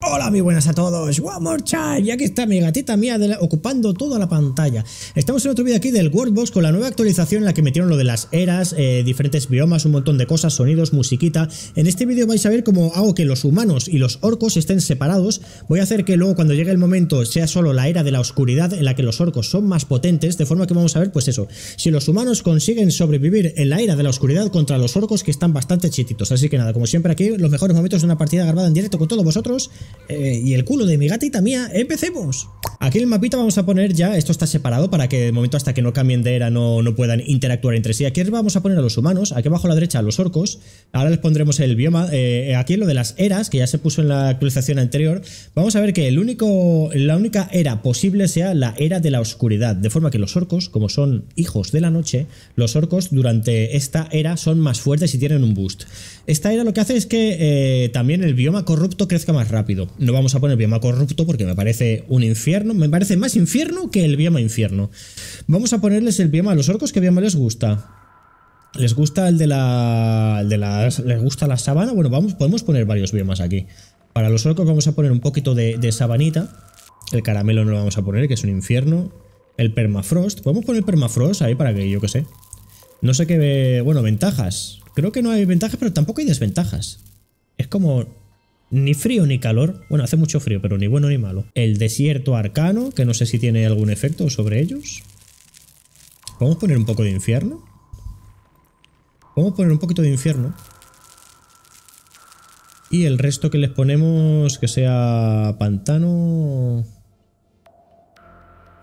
Hola, muy buenas a todos. One more time. Y aquí está mi gatita mía ocupando toda la pantalla. Estamos en otro vídeo aquí del Box con la nueva actualización en la que metieron lo de las eras, eh, diferentes biomas, un montón de cosas, sonidos, musiquita. En este vídeo vais a ver cómo hago que los humanos y los orcos estén separados. Voy a hacer que luego cuando llegue el momento sea solo la era de la oscuridad en la que los orcos son más potentes, de forma que vamos a ver pues eso, si los humanos consiguen sobrevivir en la era de la oscuridad contra los orcos que están bastante chititos. Así que nada, como siempre aquí, los mejores momentos de una partida grabada en directo con todos vosotros. Eh, y el culo de mi gatita mía, empecemos. Aquí en el mapita vamos a poner ya, esto está separado para que de momento hasta que no cambien de era no, puedan interactuar entre sí. Aquí vamos a poner a los humanos, aquí abajo a la derecha a los orcos, ahora les pondremos el bioma. Eh, aquí lo de las eras, que ya se puso en la actualización anterior, vamos a ver que el único, la única era posible sea la era de la oscuridad, de forma que los orcos, como son hijos de la noche, los orcos durante esta era son más fuertes y tienen un boost. Esta era lo que hace es que eh, también el bioma corrupto crezca más rápido. No vamos a poner bioma corrupto porque me parece un infierno. Me parece más infierno que el bioma infierno. Vamos a ponerles el bioma a los orcos que bioma les gusta. ¿Les gusta el de la. de ¿Les gusta la sabana? Bueno, vamos, podemos poner varios biomas aquí. Para los orcos vamos a poner un poquito de, de sabanita. El caramelo no lo vamos a poner, que es un infierno. El permafrost. ¿Podemos poner permafrost ahí para que yo qué sé? No sé qué... Bueno, ventajas. Creo que no hay ventajas, pero tampoco hay desventajas. Es como... Ni frío ni calor. Bueno, hace mucho frío, pero ni bueno ni malo. El desierto arcano, que no sé si tiene algún efecto sobre ellos. Vamos a poner un poco de infierno. Vamos a poner un poquito de infierno. Y el resto que les ponemos que sea pantano...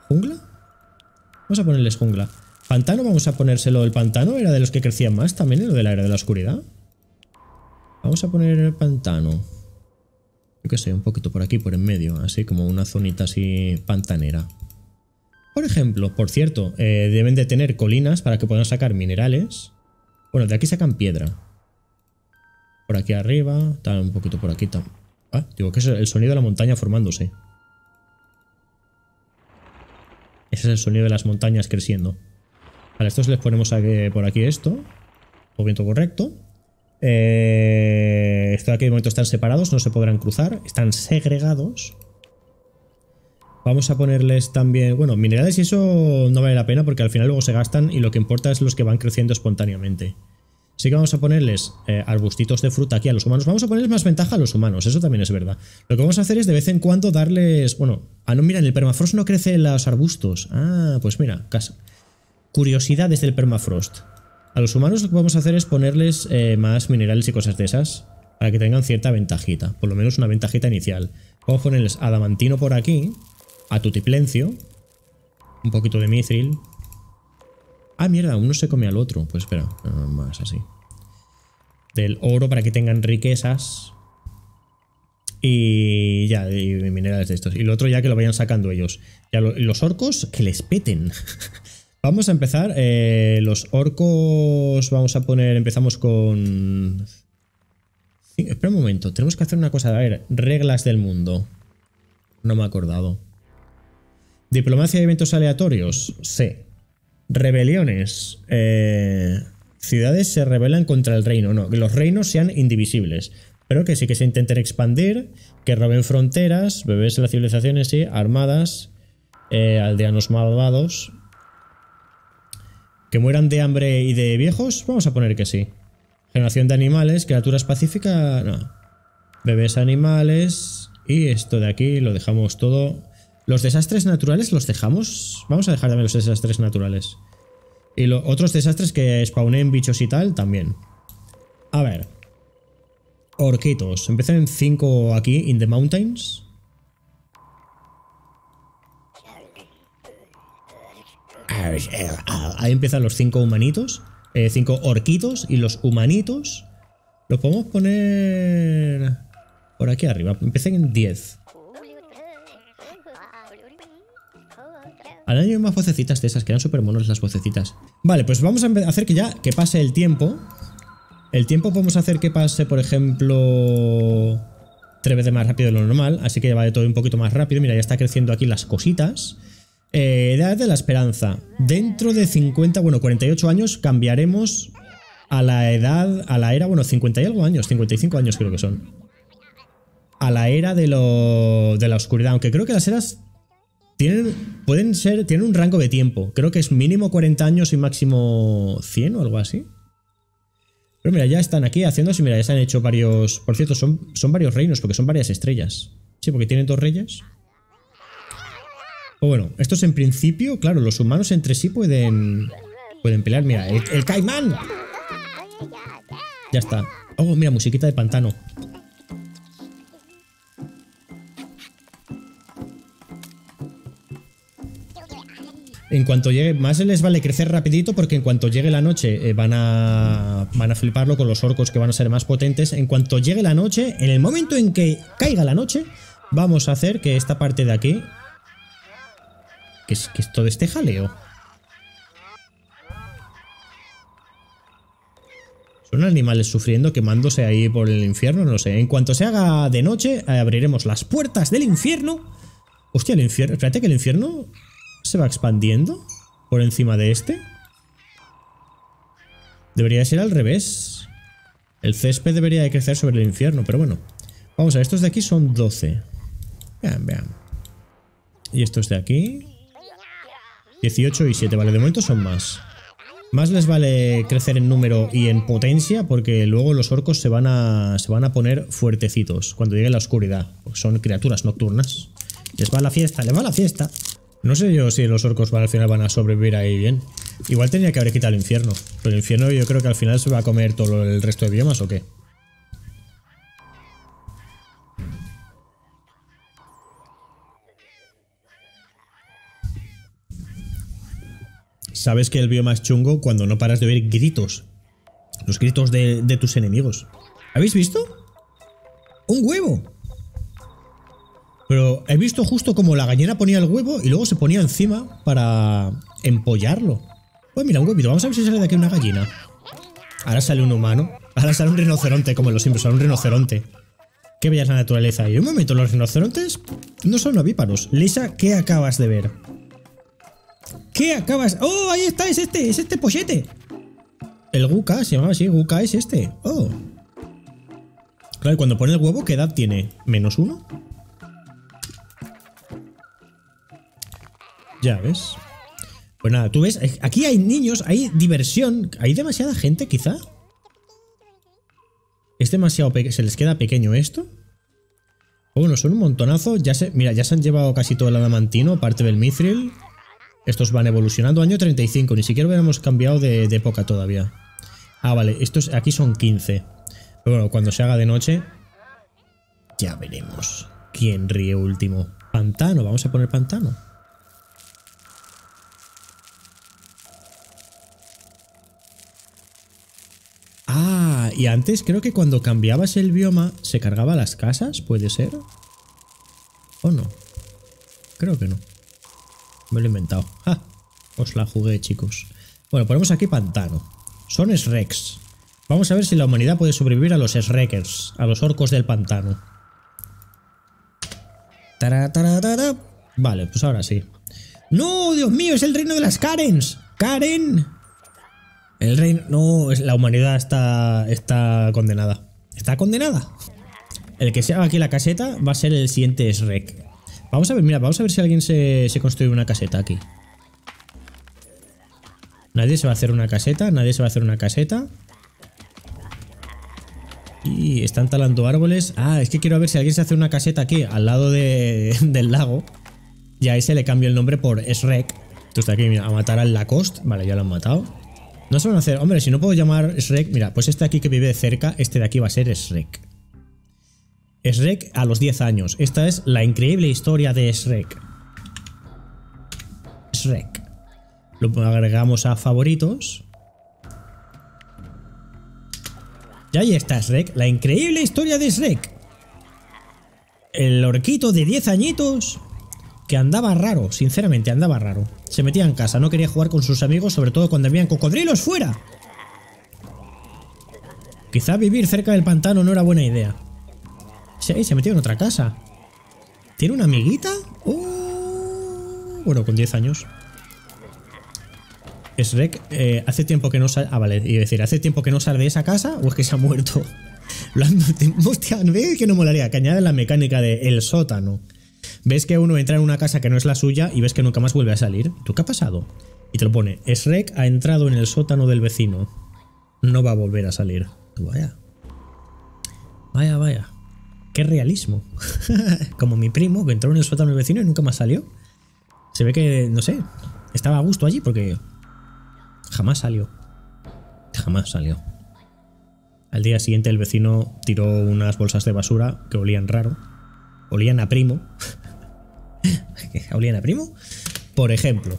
¿Jungla? Vamos a ponerles jungla. Pantano, vamos a ponérselo. El pantano era de los que crecían más también, ¿eh? lo de la era de la oscuridad. Vamos a poner el pantano yo qué sé, un poquito por aquí, por en medio, así como una zonita así pantanera. Por ejemplo, por cierto, eh, deben de tener colinas para que puedan sacar minerales. Bueno, de aquí sacan piedra. Por aquí arriba, tal, un poquito por aquí. Tal. Ah, digo que es el sonido de la montaña formándose. Ese es el sonido de las montañas creciendo. Vale, estos les ponemos por aquí esto. Movimiento correcto. Eh, esto de aquí de momento están separados, no se podrán cruzar, están segregados. Vamos a ponerles también, bueno, minerales y eso no vale la pena porque al final luego se gastan y lo que importa es los que van creciendo espontáneamente. Así que vamos a ponerles eh, arbustitos de fruta aquí a los humanos. Vamos a ponerles más ventaja a los humanos, eso también es verdad. Lo que vamos a hacer es de vez en cuando darles... Bueno, ah, no, mira, en el permafrost no crecen los arbustos. Ah, pues mira, casa. Curiosidades del permafrost. A los humanos lo que vamos a hacer es ponerles eh, más minerales y cosas de esas. Para que tengan cierta ventajita. Por lo menos una ventajita inicial. Vamos a ponerles adamantino por aquí. A tutiplencio. Un poquito de mithril. Ah, mierda, uno se come al otro. Pues espera, nada más así. Del oro para que tengan riquezas. Y ya, y minerales de estos. Y lo otro ya que lo vayan sacando ellos. Ya los orcos que les peten. Vamos a empezar. Eh, los orcos. Vamos a poner. Empezamos con. espera un momento. Tenemos que hacer una cosa. A ver, reglas del mundo. No me he acordado. Diplomacia de eventos aleatorios. Sí. Rebeliones. Eh, ciudades se rebelan contra el reino. No, que los reinos sean indivisibles. Pero que sí que se intenten expandir. Que roben fronteras. Bebés de las civilizaciones, sí. Armadas. Eh, aldeanos malvados ¿Que mueran de hambre y de viejos? Vamos a poner que sí. Generación de animales, criaturas pacíficas... No. Bebés animales... Y esto de aquí lo dejamos todo... Los desastres naturales los dejamos... Vamos a dejar también los desastres naturales. Y otros desastres que spawnen bichos y tal también. A ver. Orquitos. en 5 aquí, in the mountains. Eh, ahí empiezan los cinco humanitos, eh, cinco orquitos y los humanitos los podemos poner por aquí arriba. Empiecen en 10. Al año hay más vocecitas de esas, quedan súper monos las vocecitas. Vale, pues vamos a hacer que ya que pase el tiempo. El tiempo podemos hacer que pase, por ejemplo, tres veces más rápido de lo normal, así que ya va de todo un poquito más rápido. Mira, ya está creciendo aquí las cositas. Eh, edad de la esperanza. Dentro de 50, bueno, 48 años cambiaremos a la edad, a la era, bueno, 50 y algo años, 55 años creo que son. A la era de, lo, de la oscuridad, aunque creo que las eras tienen, pueden ser, tienen un rango de tiempo. Creo que es mínimo 40 años y máximo 100 o algo así. Pero mira, ya están aquí haciéndose, mira, ya se han hecho varios, por cierto, son, son varios reinos porque son varias estrellas. Sí, porque tienen dos reyes. Pues bueno, estos en principio, claro, los humanos entre sí pueden, pueden pelear. Mira, el, caimán. Ya está. Oh, mira, musiquita de pantano. En cuanto llegue, más les vale crecer rapidito porque en cuanto llegue la noche eh, van, a, van a fliparlo con los orcos que van a ser más potentes. En cuanto llegue la noche, en el momento en que caiga la noche, vamos a hacer que esta parte de aquí ¿Qué es, todo este jaleo? Son animales sufriendo, quemándose ahí por el infierno, no sé. En cuanto se haga de noche, eh, abriremos las puertas del infierno. Hostia, el infierno... Espérate que el infierno se va expandiendo por encima de este. Debería ser al revés. El césped debería de crecer sobre el infierno, pero bueno. Vamos a ver, estos de aquí son 12. Vean, vean. Y estos de aquí... 18 y 7, vale, de momento son más. Más les vale crecer en número y en potencia porque luego los orcos se van a, se van a poner fuertecitos cuando llegue la oscuridad. son criaturas nocturnas. Les va la fiesta, les va la fiesta. No sé yo si los orcos al final van a sobrevivir ahí bien. Igual tenía que haber quitado el infierno. Pero el infierno yo creo que al final se va a comer todo el resto de biomas o qué. sabes que el bioma más chungo cuando no paras de oír gritos. Los gritos de, tus enemigos. ¿Habéis visto? ¡Un huevo! Pero he visto justo como la gallina ponía el huevo y luego se ponía encima para empollarlo. Pues mira, un huevito. Vamos a ver si sale de aquí una gallina. Ahora sale un humano. Ahora sale un rinoceronte, como lo siempre sale un rinoceronte. Qué bella es la naturaleza. Y un momento, los rinocerontes no son ovíparos. Lisa, ¿qué acabas de ver? ¿Qué acabas? ¡Oh, ahí está! ¡Es este! ¡Es este pollete! El Guka se llamaba así. Guka es este. ¡Oh! Claro, y cuando pone el huevo, ¿qué edad tiene? ¿Menos uno? Ya ves. Pues nada, tú ves, aquí hay niños, hay diversión, hay demasiada gente quizá. Es demasiado pequeño, se les queda pequeño esto. Oh, bueno, son un montonazo, ya se, mira, ya se han llevado casi todo el adamantino, aparte del mithril. Estos van evolucionando. Año 35, ni siquiera hubiéramos cambiado de, época todavía. Ah, vale, estos aquí son 15. Pero bueno, cuando se haga de noche, ya veremos quién ríe último. Pantano, vamos a poner pantano. Ah, y antes creo que cuando cambiabas el bioma se cargaba las casas, ¿puede ser? ¿O no? Creo que no. Me lo he inventado. ¡Ja! Os la jugué, chicos. Bueno, ponemos aquí pantano. Son Shreks Vamos a ver si la humanidad puede sobrevivir a los Shrekers a los orcos del pantano. Vale, pues ahora sí. ¡No, Dios mío! ¡Es el reino de las Karens! ¡Karen! El reino... No, la humanidad está, está condenada. ¿Está condenada? El que sea haga aquí la caseta va a ser el siguiente Shrek. Vamos a ver, mira, vamos a ver si alguien se, construye una caseta aquí. Nadie se va a hacer una caseta, nadie se va a hacer una caseta. Y están talando árboles. Ah, es que quiero ver si alguien se hace una caseta aquí, al lado del lago. Y a ese le cambio el nombre por Shrek. Tú estás aquí, mira, a matar al Lacoste. Vale, ya lo han matado. No se van a hacer... Hombre, si no puedo llamar Shrek... Mira, pues este aquí que vive cerca, este de aquí va a ser Shrek. Shrek a los 10 años. Esta es la increíble historia de Shrek. Shrek. Lo agregamos a favoritos. Y ahí está Shrek, la increíble historia de Shrek. El orquito de 10 añitos que andaba raro, sinceramente andaba raro. Se metía en casa, no quería jugar con sus amigos, sobre todo cuando habían cocodrilos fuera. Quizá vivir cerca del pantano no era buena idea se ha metido en otra casa. ¿Tiene una amiguita? Uh, bueno, con 10 años. Shrek eh, hace tiempo que no sale... Ah, vale, y decir, ¿hace tiempo que no sale de esa casa o es que se ha muerto? Lo han... Hostia, ¿ves que no molaría? Que añade la mecánica de el sótano. Ves que uno entra en una casa que no es la suya y ves que nunca más vuelve a salir. ¿Tú qué ha pasado? Y te lo pone, Shrek ha entrado en el sótano del vecino. No va a volver a salir. Vaya. Vaya, vaya. ¡Qué realismo! Como mi primo, que entró en el sótano del vecino y nunca más salió. Se ve que, no sé, estaba a gusto allí porque jamás salió. Jamás salió. Al día siguiente el vecino tiró unas bolsas de basura que olían raro. Olían a primo. ¿Olían a primo? Por ejemplo.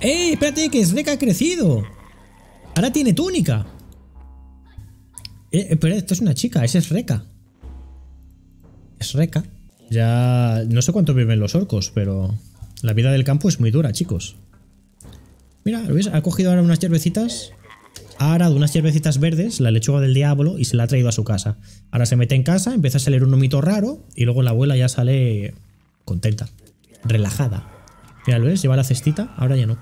¡Eh! Espérate, que Shrek ha crecido. Ahora tiene túnica. Eh, pero esto es una chica, ese es Reca. Reca, Ya no sé cuánto viven los orcos, pero la vida del campo es muy dura, chicos. Mira, ¿lo ves? Ha cogido ahora unas hierbecitas, ha arado unas hierbecitas verdes, la lechuga del diablo, y se la ha traído a su casa. Ahora se mete en casa, empieza a salir un humito raro, y luego la abuela ya sale contenta, relajada. Mira, ¿lo ves? Lleva la cestita, ahora ya no.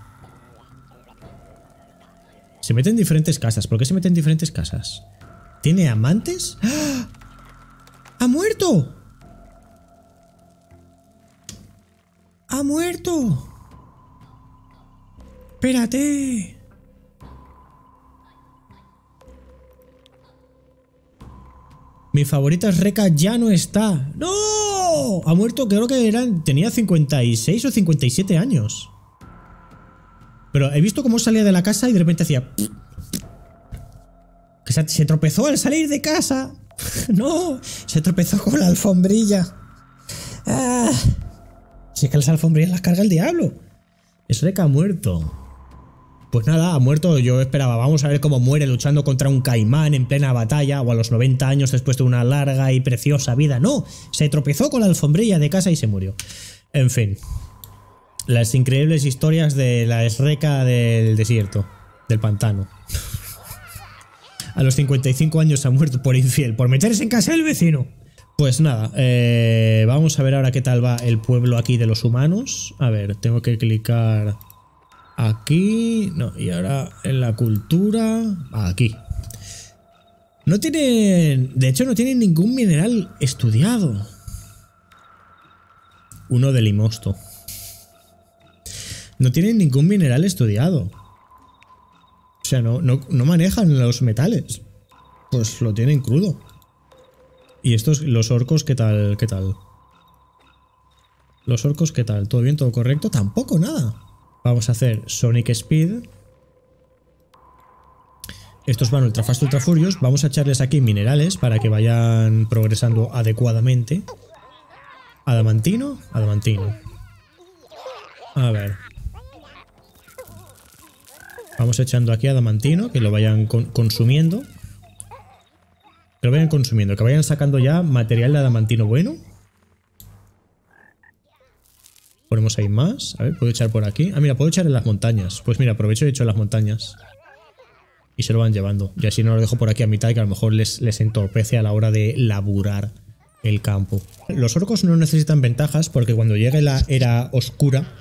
Se mete en diferentes casas. ¿Por qué se mete en diferentes casas? ¿Tiene amantes? ¡Ah! ¡Ha muerto! ¡Ha muerto! ¡Espérate! Mi favorita es Reca ya no está. ¡No! Ha muerto, creo que eran, tenía 56 o 57 años. Pero he visto cómo salía de la casa y de repente hacía... se, se tropezó al salir de casa. no, se tropezó con la alfombrilla. Ah. Si es que las alfombrillas las carga el diablo. Esreca ha muerto. Pues nada, ha muerto. Yo esperaba, vamos a ver cómo muere luchando contra un caimán en plena batalla o a los 90 años después de una larga y preciosa vida. No, se tropezó con la alfombrilla de casa y se murió. En fin. Las increíbles historias de la esreca del desierto, del pantano. a los 55 años ha muerto por infiel, por meterse en casa del vecino. Pues nada, eh, vamos a ver ahora qué tal va el pueblo aquí de los humanos. A ver, tengo que clicar aquí, no, y ahora en la cultura, aquí. No tienen, de hecho no tienen ningún mineral estudiado. Uno de limosto. No tienen ningún mineral estudiado. O sea, no, no manejan los metales. Pues lo tienen crudo. ¿Y estos, los orcos, qué tal? ¿Qué tal? Los orcos, ¿qué tal? ¿Todo bien? ¿Todo correcto? Tampoco, nada. Vamos a hacer Sonic Speed. Estos van ultra fast, ultra furios. Vamos a echarles aquí minerales para que vayan progresando adecuadamente. Adamantino, adamantino. A ver. Vamos echando aquí adamantino, que lo vayan consumiendo. Que lo vayan consumiendo, que vayan sacando ya material de adamantino bueno. Ponemos ahí más. A ver, ¿puedo echar por aquí? Ah, mira, puedo echar en las montañas. Pues mira, aprovecho y echo en las montañas. Y se lo van llevando. Y así no lo dejo por aquí a mitad y que a lo mejor les, les entorpece a la hora de laburar el campo. Los orcos no necesitan ventajas porque cuando llegue la era oscura,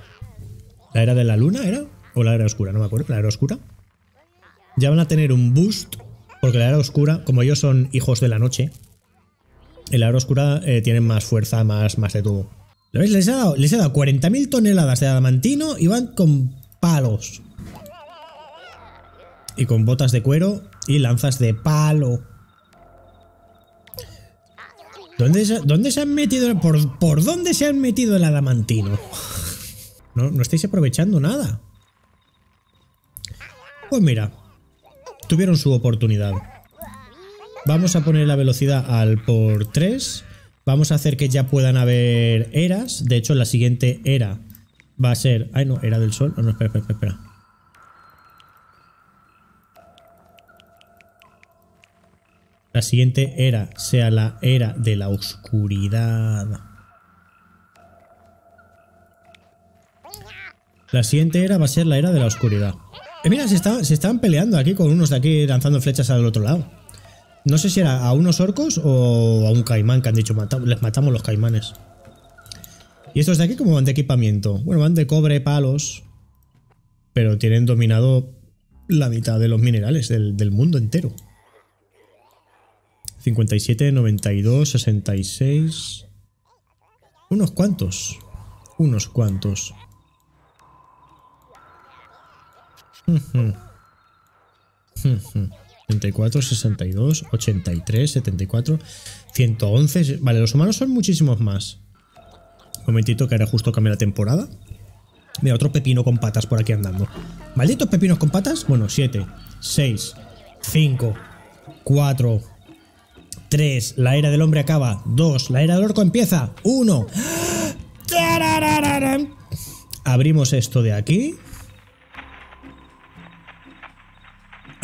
la era de la luna era, o la era oscura, no me acuerdo, la era oscura, ya van a tener un boost porque la era oscura, como ellos son hijos de la noche, en la era oscura eh, tienen más fuerza, más, más de tubo. ¿Lo veis? Les he dado, dado 40.000 toneladas de adamantino y van con palos. Y con botas de cuero y lanzas de palo. ¿Dónde, dónde se han metido? Por, por, dónde se han metido el adamantino? no estáis aprovechando nada. Pues mira, tuvieron su oportunidad. Vamos a poner la velocidad al por 3. Vamos a hacer que ya puedan haber eras. De hecho, la siguiente era va a ser... Ay, no, era del sol. No, no, espera, espera, espera. La siguiente era sea la era de la oscuridad. La siguiente era va a ser la era de la oscuridad. Eh, mira, se, están peleando aquí con unos de aquí lanzando flechas al otro lado. No sé si era a unos orcos o a un caimán que han dicho, les matamos los caimanes. ¿Y estos de aquí cómo van de equipamiento? Bueno, van de cobre, palos, pero tienen dominado la mitad de los minerales del, del mundo entero. 57, 92, 66... Unos cuantos. Unos cuantos. 74, 62, 83, 74, 111. Vale, los humanos son muchísimos más. Un momentito que ahora justo cambia la temporada. Mira, otro pepino con patas por aquí andando. ¿Malditos pepinos con patas? Bueno, 7, 6, 5, 4, 3. La era del hombre acaba. 2. La era del orco empieza. 1. ¡Ah! Abrimos esto de aquí.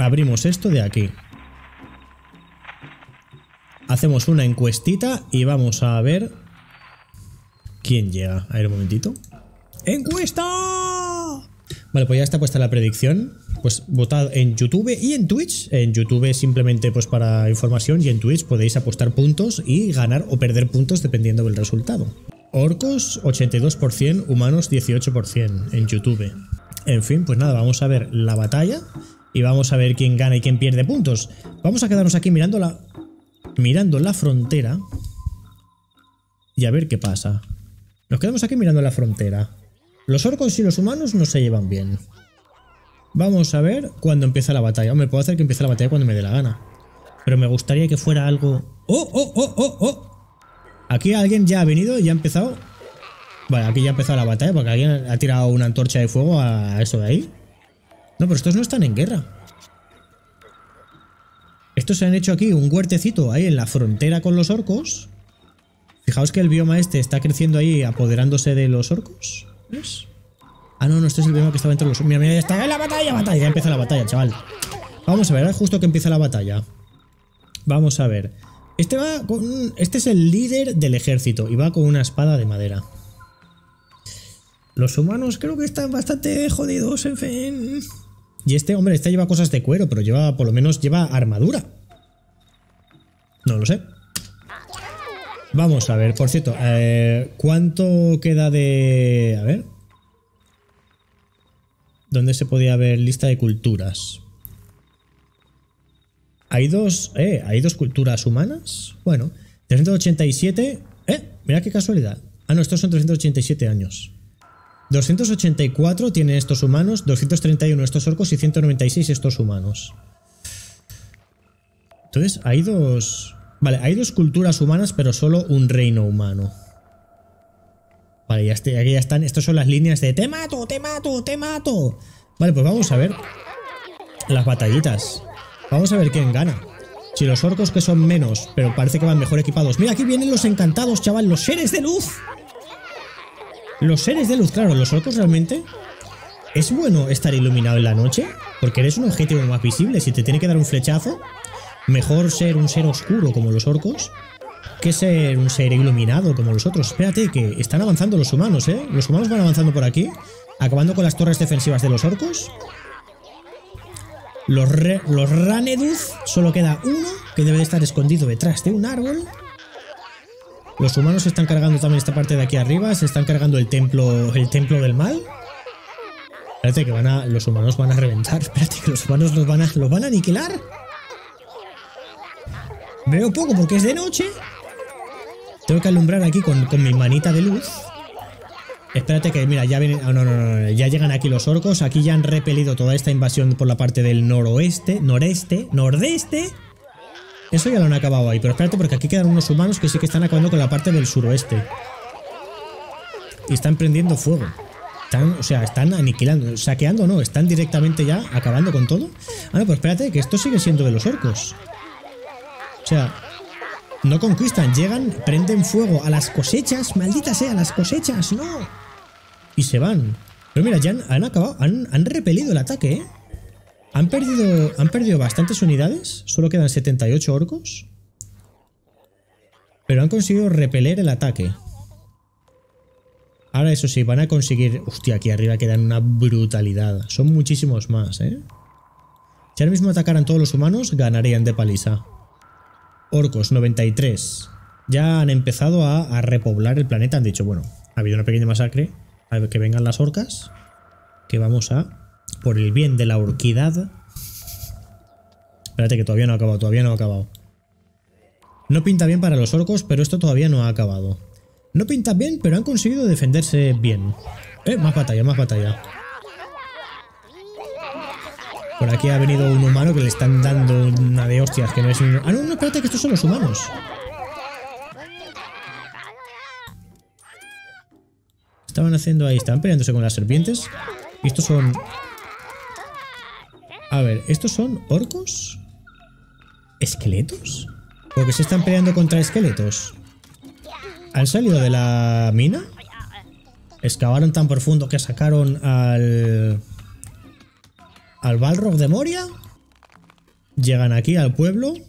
abrimos esto de aquí. Hacemos una encuestita y vamos a ver quién llega. A ver un momentito. ¡Encuesta! Vale, pues ya está puesta la predicción. Pues votad en YouTube y en Twitch. En YouTube simplemente pues para información y en Twitch podéis apostar puntos y ganar o perder puntos dependiendo del resultado. Orcos 82%, humanos 18% en YouTube. En fin, pues nada, vamos a ver la batalla y vamos a ver quién gana y quién pierde puntos. Vamos a quedarnos aquí mirando la, mirando la frontera y a ver qué pasa. Nos quedamos aquí mirando la frontera. Los orcos y los humanos no se llevan bien. Vamos a ver cuándo empieza la batalla. Me puedo hacer que empiece la batalla cuando me dé la gana. Pero me gustaría que fuera algo... ¡Oh, oh, oh, oh, oh! Aquí alguien ya ha venido y ha empezado... Vale, aquí ya ha empezado la batalla porque alguien ha tirado una antorcha de fuego a eso de ahí. No, pero estos no están en guerra. Estos se han hecho aquí un huertecito ahí en la frontera con los orcos. Fijaos que el bioma este está creciendo ahí apoderándose de los orcos. Ah, no, no, este es el bioma que estaba entre los... Mira, mira, ya está. ¡eh, ¡La batalla, batalla! Ya empieza la batalla, chaval. Vamos a ver, justo que empieza la batalla. Vamos a ver. Este va con... Este es el líder del ejército y va con una espada de madera. Los humanos creo que están bastante jodidos, en fin... Y este, hombre, este lleva cosas de cuero, pero lleva, por lo menos, lleva armadura. No lo sé. Vamos a ver, por cierto, eh, ¿cuánto queda de...? A ver. ¿Dónde se podía ver lista de culturas? Hay dos... Eh, hay dos culturas humanas. Bueno, 387... Eh, mira qué casualidad. Ah, no, estos son 387 años. 284 tienen estos humanos, 231 estos orcos y 196 estos humanos. Entonces, hay dos... Vale, hay dos culturas humanas, pero solo un reino humano. Vale, ya este, aquí ya están. Estas son las líneas de ¡Te mato, te mato, te mato! Vale, pues vamos a ver las batallitas. Vamos a ver quién gana. Si los orcos que son menos, pero parece que van mejor equipados. ¡Mira, aquí vienen los encantados, chaval! ¡Los seres de luz! Los seres de luz, claro, los orcos realmente... ¿Es bueno estar iluminado en la noche? Porque eres un objetivo más visible. Si te tiene que dar un flechazo, mejor ser un ser oscuro como los orcos que ser un ser iluminado como los otros. Espérate, que están avanzando los humanos, ¿eh? Los humanos van avanzando por aquí, acabando con las torres defensivas de los orcos. Los, Raneduz, solo queda uno que debe de estar escondido detrás de un árbol. Los humanos se están cargando también esta parte de aquí arriba. Se están cargando el templo, el templo del mal. Espérate que van a, los humanos van a reventar. Espérate que los humanos los van a, los van a aniquilar. Veo poco porque es de noche. Tengo que alumbrar aquí con, mi manita de luz. Espérate que, mira, ya vienen... Ah, no, no, no, ya llegan aquí los orcos. Aquí ya han repelido toda esta invasión por la parte del noroeste, noreste, nordeste. Eso ya lo han acabado ahí, pero espérate porque aquí quedan unos humanos que sí que están acabando con la parte del suroeste. Y están prendiendo fuego. Están, o sea, están aniquilando, saqueando, ¿no? Están directamente ya acabando con todo. Ah, no, pero espérate, que esto sigue siendo de los orcos. O sea, no conquistan, llegan, prenden fuego a las cosechas, maldita sea, las cosechas, no. Y se van. Pero mira, ya han, acabado, han, han repelido el ataque, ¿eh? ¿Han perdido, ¿Han perdido bastantes unidades? Solo quedan 78 orcos. Pero han conseguido repeler el ataque. Ahora eso sí, van a conseguir... Hostia, aquí arriba quedan una brutalidad. Son muchísimos más, ¿eh? Si ahora mismo atacaran todos los humanos, ganarían de paliza. Orcos, 93. Ya han empezado a, a repoblar el planeta. Han dicho, bueno, ha habido una pequeña masacre. A ver que vengan las orcas. Que vamos a por el bien de la orquidad. Espérate que todavía no ha acabado, todavía no ha acabado. No pinta bien para los orcos, pero esto todavía no ha acabado. No pinta bien, pero han conseguido defenderse bien. Eh, más batalla, más batalla. Por aquí ha venido un humano que le están dando una de hostias que no es un... Ah, no, no, espérate que estos son los humanos. Estaban haciendo ahí, estaban peleándose con las serpientes. Y estos son a ver, ¿estos son orcos? ¿Esqueletos? Porque se están peleando contra esqueletos. ¿Han salido de la mina? ¿Excavaron tan profundo que sacaron al... al Balrog de Moria? Llegan aquí al pueblo. Un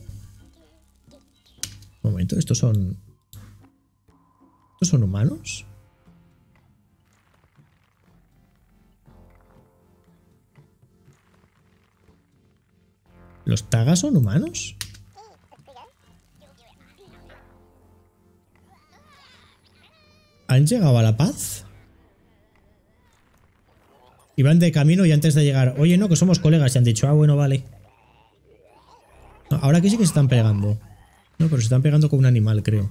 momento, estos son... ¿Estos son humanos? ¿Los tagas son humanos? ¿Han llegado a la paz? Iban de camino y antes de llegar... Oye, no, que somos colegas. Y han dicho, ah, bueno, vale. ahora aquí sí que se están pegando. No, pero se están pegando con un animal, creo.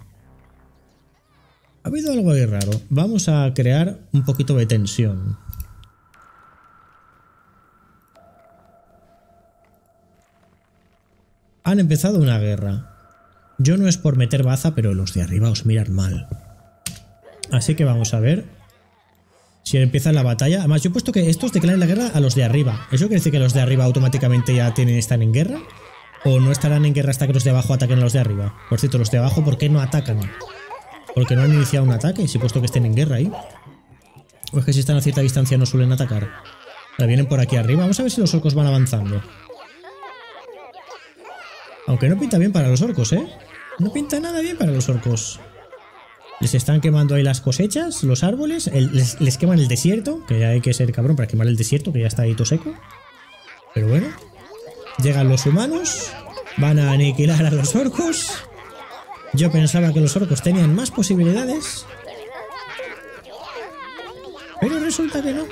Ha habido algo ahí raro. Vamos a crear un poquito de tensión. Han empezado una guerra. Yo no es por meter baza, pero los de arriba os miran mal. Así que vamos a ver si empieza la batalla. Además, yo he puesto que estos declaran la guerra a los de arriba. ¿Eso quiere decir que los de arriba automáticamente ya tienen, están en guerra? ¿O no estarán en guerra hasta que los de abajo ataquen a los de arriba? Por cierto, los de abajo, ¿por qué no atacan? Porque no han iniciado un ataque, si he puesto que estén en guerra ahí. O es que si están a cierta distancia no suelen atacar. Ahora vienen por aquí arriba. Vamos a ver si los orcos van avanzando. Aunque no pinta bien para los orcos, ¿eh? No pinta nada bien para los orcos. Les están quemando ahí las cosechas, los árboles, les, les, queman el desierto, que ya hay que ser cabrón para quemar el desierto, que ya está ahí todo seco. Pero bueno, llegan los humanos, van a aniquilar a los orcos. Yo pensaba que los orcos tenían más posibilidades. Pero resulta que no.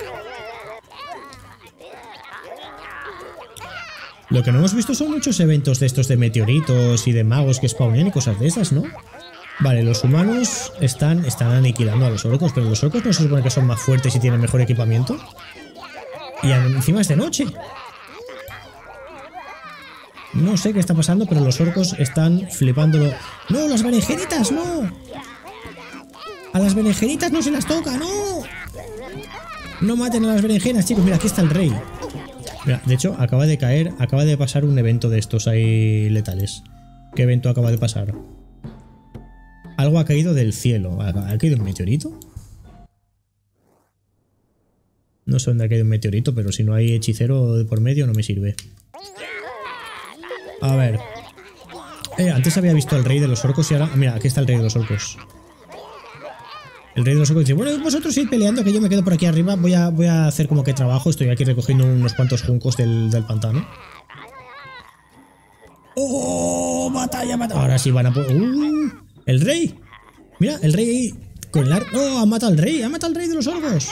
Lo que no hemos visto son muchos eventos de estos de meteoritos y de magos que spawnan y cosas de esas, ¿no? Vale, los humanos están, están aniquilando a los orcos, pero los orcos no se supone que son más fuertes y tienen mejor equipamiento. Y encima es de noche. No sé qué está pasando, pero los orcos están flipándolo. ¡No, las berenjenitas, no! ¡A las berenjenitas no se las toca, no! No maten a las berenjenas, chicos. Mira, aquí está el rey. Mira, de hecho, acaba de caer, acaba de pasar un evento de estos ahí letales. ¿Qué evento acaba de pasar? Algo ha caído del cielo. ¿Ha caído un meteorito? No sé dónde ha caído un meteorito, pero si no hay hechicero de por medio no me sirve. A ver. Eh, antes había visto al rey de los orcos y ahora... Mira, aquí está el rey de los orcos. El rey de los ojos dice, bueno, vosotros ir peleando, que yo me quedo por aquí arriba, voy a, voy a hacer como que trabajo, estoy aquí recogiendo unos cuantos juncos del, pantano. ¡Oh! ¡Batalla, batalla! Ahora sí van a... Uh, ¡El rey! Mira, el rey ahí con el arco ¡Oh! ¡Ha matado al rey! ¡Ha matado al rey de los orgos!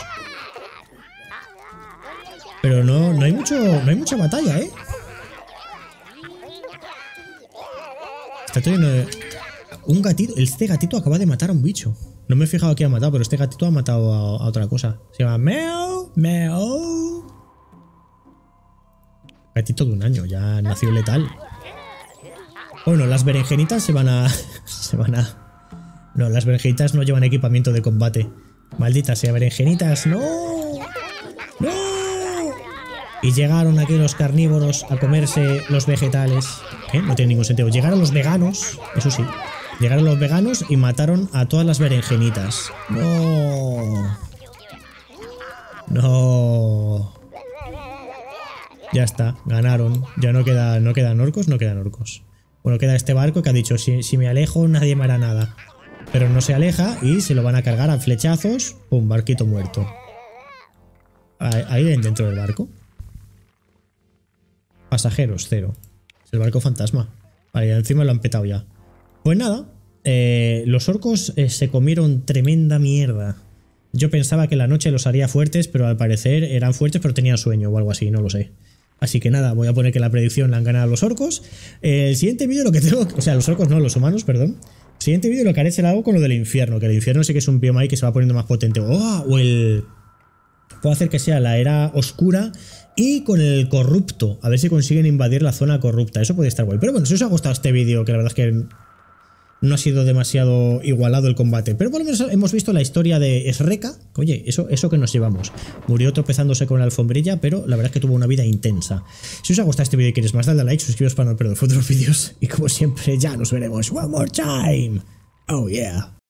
Pero no, no hay mucho... No hay mucha batalla, ¿eh? Está teniendo... Eh, un gatito... Este gatito acaba de matar a un bicho. No me he fijado que ha matado, pero este gatito ha matado a, otra cosa. Se llama Meo, Meo. Gatito de un año, ya nació letal. Bueno, las berenjenitas se van a... se van a... No, las berenjenitas no llevan equipamiento de combate. Malditas sea, berenjenitas, no. ¡No! Y llegaron aquí los carnívoros a comerse los vegetales. ¿Qué? ¿Eh? No tiene ningún sentido. Llegaron los veganos, eso sí. Llegaron los veganos y mataron a todas las berenjenitas. No. No. Ya está, ganaron. Ya no, queda, no quedan orcos, no quedan orcos. Bueno, queda este barco que ha dicho, si, me alejo nadie me hará nada. Pero no se aleja y se lo van a cargar a flechazos. un barquito muerto. Ahí dentro del barco. Pasajeros, cero. Es el barco fantasma. Vale, encima lo han petado ya. Pues nada, eh, los orcos eh, se comieron tremenda mierda. Yo pensaba que la noche los haría fuertes, pero al parecer eran fuertes pero tenía sueño o algo así, no lo sé. Así que nada, voy a poner que la predicción la han ganado los orcos. el siguiente vídeo lo que tengo... O sea, los orcos no, los humanos, perdón. siguiente vídeo lo que haré será algo con lo del infierno, que el infierno sí que es un bioma ahí que se va poniendo más potente. Oh, o el... Puedo hacer que sea la era oscura y con el corrupto. A ver si consiguen invadir la zona corrupta. Eso puede estar guay. Pero bueno, si os ha gustado este vídeo, que la verdad es que no ha sido demasiado igualado el combate. Pero por lo menos hemos visto la historia de Esreca. Oye, eso, eso que nos llevamos. Murió tropezándose con la alfombrilla, pero la verdad es que tuvo una vida intensa. Si os ha gustado este vídeo y queréis más, dale a like, suscribiros para no perder futuros vídeos. Y como siempre, ya nos veremos. One more time. Oh yeah.